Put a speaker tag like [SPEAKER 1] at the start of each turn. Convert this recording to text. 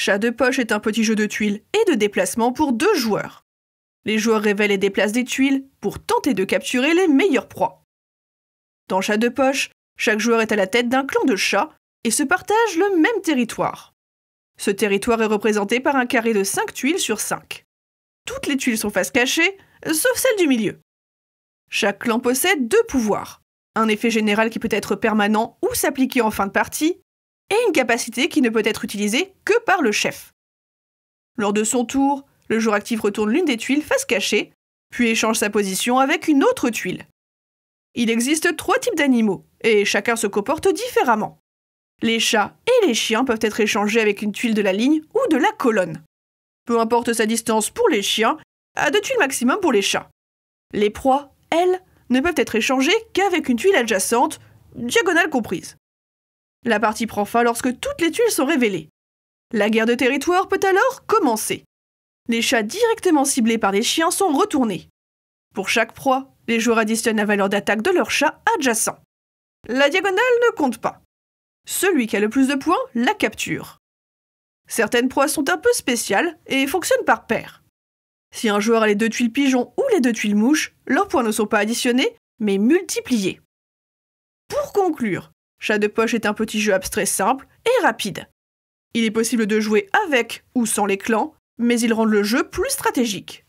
[SPEAKER 1] Chat de poche est un petit jeu de tuiles et de déplacement pour deux joueurs. Les joueurs révèlent et déplacent des tuiles pour tenter de capturer les meilleures proies. Dans Chat de poche, chaque joueur est à la tête d'un clan de chats et se partage le même territoire. Ce territoire est représenté par un carré de 5 tuiles sur 5. Toutes les tuiles sont face cachée, sauf celle du milieu. Chaque clan possède deux pouvoirs. Un effet général qui peut être permanent ou s'appliquer en fin de partie, et une capacité qui ne peut être utilisée que par le chef. Lors de son tour, le joueur actif retourne l'une des tuiles face cachée, puis échange sa position avec une autre tuile. Il existe trois types d'animaux, et chacun se comporte différemment. Les chats et les chiens peuvent être échangés avec une tuile de la ligne ou de la colonne. Peu importe sa distance pour les chiens, à deux tuiles maximum pour les chats. Les proies, elles, ne peuvent être échangées qu'avec une tuile adjacente, diagonale comprise. La partie prend fin lorsque toutes les tuiles sont révélées. La guerre de territoire peut alors commencer. Les chats directement ciblés par les chiens sont retournés. Pour chaque proie, les joueurs additionnent la valeur d'attaque de leur chat adjacent. La diagonale ne compte pas. Celui qui a le plus de points la capture. Certaines proies sont un peu spéciales et fonctionnent par paire. Si un joueur a les deux tuiles pigeon ou les deux tuiles mouches, leurs points ne sont pas additionnés, mais multipliés. Pour conclure, Chat de poche est un petit jeu abstrait simple et rapide. Il est possible de jouer avec ou sans les clans, mais il rend le jeu plus stratégique.